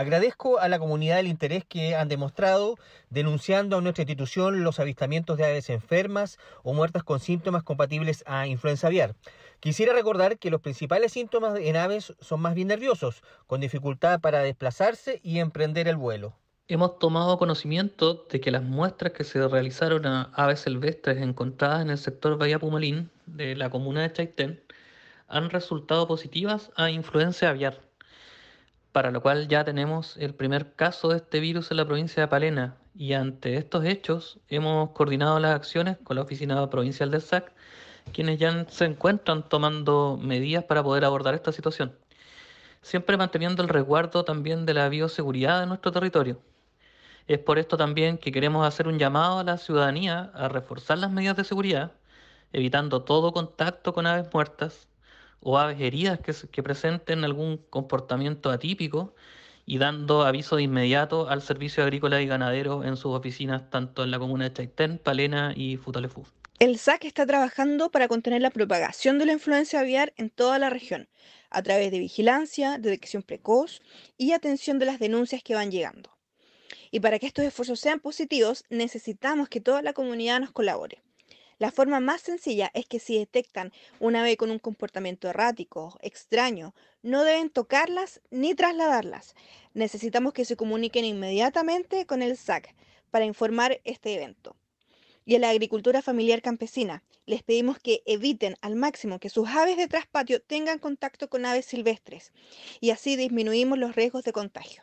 Agradezco a la comunidad el interés que han demostrado denunciando a nuestra institución los avistamientos de aves enfermas o muertas con síntomas compatibles a influenza aviar. Quisiera recordar que los principales síntomas en aves son más bien nerviosos, con dificultad para desplazarse y emprender el vuelo. Hemos tomado conocimiento de que las muestras que se realizaron a aves silvestres encontradas en el sector Bahía Pumalín de la comuna de Chaitén han resultado positivas a influenza aviar para lo cual ya tenemos el primer caso de este virus en la provincia de Palena y ante estos hechos hemos coordinado las acciones con la Oficina Provincial del SAC, quienes ya se encuentran tomando medidas para poder abordar esta situación, siempre manteniendo el resguardo también de la bioseguridad de nuestro territorio. Es por esto también que queremos hacer un llamado a la ciudadanía a reforzar las medidas de seguridad, evitando todo contacto con aves muertas, o aves heridas que, presenten algún comportamiento atípico y dando aviso de inmediato al Servicio Agrícola y Ganadero en sus oficinas tanto en la comuna de Chaitén, Palena y Futalefú. El SAC está trabajando para contener la propagación de la influencia aviar en toda la región, a través de vigilancia, detección precoz y atención de las denuncias que van llegando. Y para que estos esfuerzos sean positivos, necesitamos que toda la comunidad nos colabore. La forma más sencilla es que si detectan una ave con un comportamiento errático, extraño, no deben tocarlas ni trasladarlas. Necesitamos que se comuniquen inmediatamente con el SAC para informar este evento. Y en la agricultura familiar campesina, les pedimos que eviten al máximo que sus aves de traspatio tengan contacto con aves silvestres y así disminuimos los riesgos de contagio.